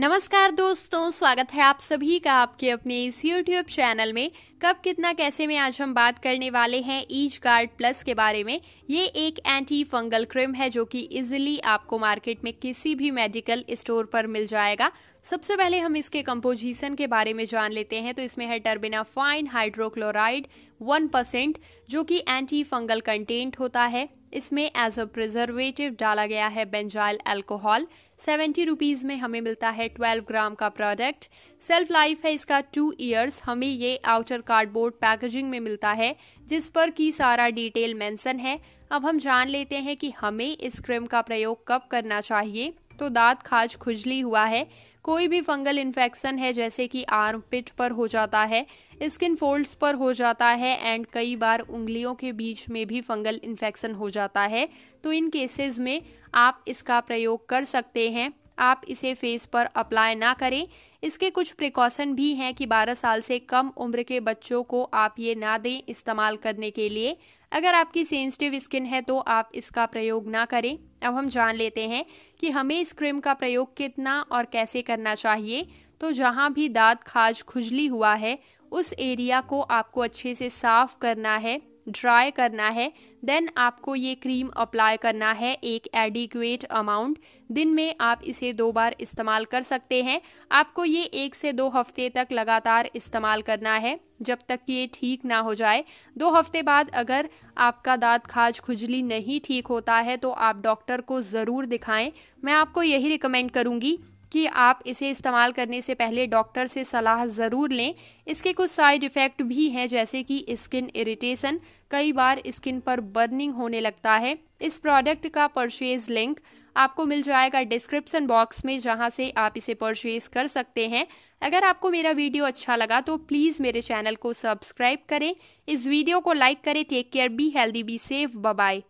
नमस्कार दोस्तों स्वागत है आप सभी का आपके अपने इस YouTube चैनल में कब कितना कैसे में आज हम बात करने वाले हैं ईज गार्ड प्लस के बारे में ये एक एंटी फंगल क्रीम है जो कि इजिली आपको मार्केट में किसी भी मेडिकल स्टोर पर मिल जाएगा सबसे पहले हम इसके कंपोजिशन के बारे में जान लेते हैं तो इसमें है terbinafine hydrochloride one percent जो कि एंटी फंगल कंटेंट होता है इसमें एज अ प्रिजर्वेटिव डाला गया है बेंजाइल अल्कोहल सेवेंटी रुपीज़ में हमें मिलता है ट्वेल्व ग्राम का प्रोडक्ट सेल्फ लाइफ है इसका टू ईयर्स हमें ये आउटर कार्डबोर्ड पैकेजिंग में मिलता है जिस पर की सारा डिटेल मेंशन है अब हम जान लेते हैं कि हमें इस क्रीम का प्रयोग कब करना चाहिए तो दांत खाज खुजली हुआ है कोई भी फंगल इन्फेक्शन है जैसे कि आर्म पिट पर हो जाता है स्किन फोल्ड्स पर हो जाता है एंड कई बार उंगलियों के बीच में भी फंगल इन्फेक्शन हो जाता है तो इन केसेस में आप इसका प्रयोग कर सकते हैं आप इसे फेस पर अप्लाई ना करें इसके कुछ प्रिकॉशन भी हैं कि 12 साल से कम उम्र के बच्चों को आप ये ना दें इस्तेमाल करने के लिए अगर आपकी सेंसिटिव स्किन है तो आप इसका प्रयोग ना करें अब हम जान लेते हैं कि हमें इस क्रीम का प्रयोग कितना और कैसे करना चाहिए तो जहाँ भी दांत खाज खुजली हुआ है उस एरिया को आपको अच्छे से साफ करना है ड्राई करना है देन आपको ये क्रीम अप्लाई करना है एक एडिक्वेट अमाउंट दिन में आप इसे दो बार इस्तेमाल कर सकते हैं आपको ये एक से दो हफ्ते तक लगातार इस्तेमाल करना है जब तक ये ठीक ना हो जाए दो हफ्ते बाद अगर आपका दांत खाज खुजली नहीं ठीक होता है तो आप डॉक्टर को ज़रूर दिखाएं मैं आपको यही रिकमेंड करूँगी कि आप इसे इस्तेमाल करने से पहले डॉक्टर से सलाह ज़रूर लें इसके कुछ साइड इफ़ेक्ट भी हैं जैसे कि स्किन इरिटेशन कई बार स्किन पर बर्निंग होने लगता है इस प्रोडक्ट का परचेज लिंक आपको मिल जाएगा डिस्क्रिप्सन बॉक्स में जहां से आप इसे परचेज कर सकते हैं अगर आपको मेरा वीडियो अच्छा लगा तो प्लीज़ मेरे चैनल को सब्सक्राइब करें इस वीडियो को लाइक करें take care be healthy be safe bye